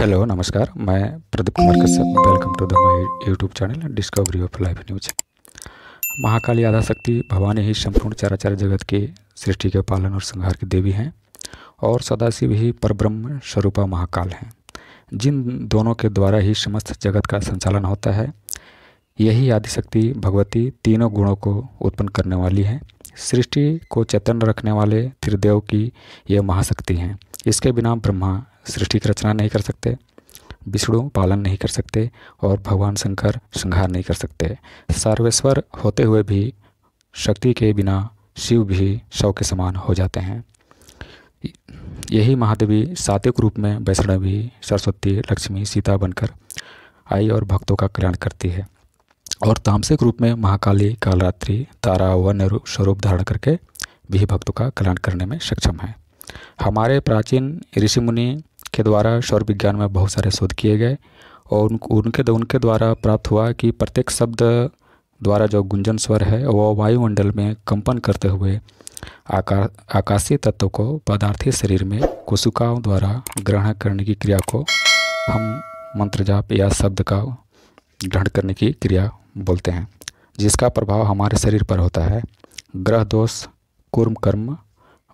hello नमस्कार मैं Pradeep Kumar Kashyap welcome to the my YouTube channel discovery of life news Mahakali Adyashakti Bhavani ही संपूर्ण चराचर जगत की सृष्टि के पालन और संहार की देवी हैं और सदाशिव ही परब्रह्म स्वरूपा महाकाल हैं जिन दोनों के द्वारा ही समस्त जगत का संचालन होता है यही आदिशक्ति भगवती तीनों गुणों को उत्पन्न करने वाली है सृष्टि को चैतन्य रखने वाले त्रिदेव की यह महाशक्ति हैं इसके बिना ब्रह्मा सृष्टि की रचना नहीं कर सकते विष्णु पालन नहीं कर सकते और भगवान शंकर श्रृंगार नहीं कर सकते सर्वेश्वर होते हुए भी शक्ति के बिना शिव भी शव के समान हो जाते हैं यही महादेवी सात्विक रूप में वैष्णवी सरस्वती लक्ष्मी सीता बनकर आई और भक्तों का कल्याण करती है और तामसिक रूप में महाकाली कालरात्रि तारा वर्ण स्वरूप धारण करके भी भक्तों का कल्याण करने में सक्षम है हमारे प्राचीन ऋषि मुनि के द्वारा सौर विज्ञान में बहुत सारे शोध किए गए और उन, उनके उनके द्वारा प्राप्त हुआ कि प्रत्येक शब्द द्वारा जो गुंजन स्वर है वह वायुमंडल में कंपन करते हुए आका आकाशीय तत्व को पदार्थी शरीर में कोशिकाओं द्वारा ग्रहण करने की क्रिया को हम मंत्र जाप या शब्द का ग्रहण करने की क्रिया बोलते हैं जिसका प्रभाव हमारे शरीर पर होता है ग्रह दोष कुर्म कर्म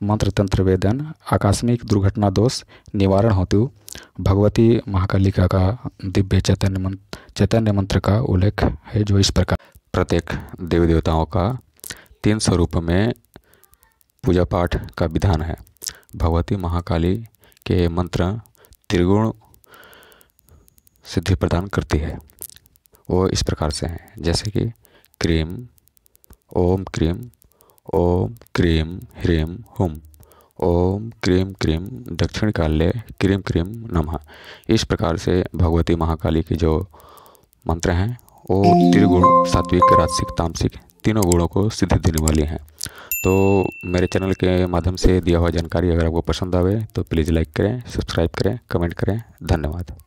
मंत्र तंत्र वेदन आकस्मिक दुर्घटना दोष निवारण हेतु भगवती महाकालिका का दिव्य चैतन्य मंत्र चैतन्य मंत्र का उल्लेख है जो इस प्रकार प्रत्येक देवी देवताओं का तीन स्वरूप में पूजा पाठ का विधान है भगवती महाकाली के मंत्र त्रिगुण सिद्धि प्रदान करती है वो इस प्रकार से हैं जैसे कि क्रीम ओम क्रीम ओम क्रीम ह्रीम हुम ओम क्रीम क्रीम दक्षिण काल्य क्रीम क्रीम नमः इस प्रकार से भगवती महाकाली के जो मंत्र हैं वो त्रिगुण सात्विक राजसिक तामसिक तीनों गुणों को सिद्धि देने वाली हैं तो मेरे चैनल के माध्यम से दिया हुआ जानकारी अगर आपको पसंद आवे तो प्लीज़ लाइक करें सब्सक्राइब करें कमेंट करें धन्यवाद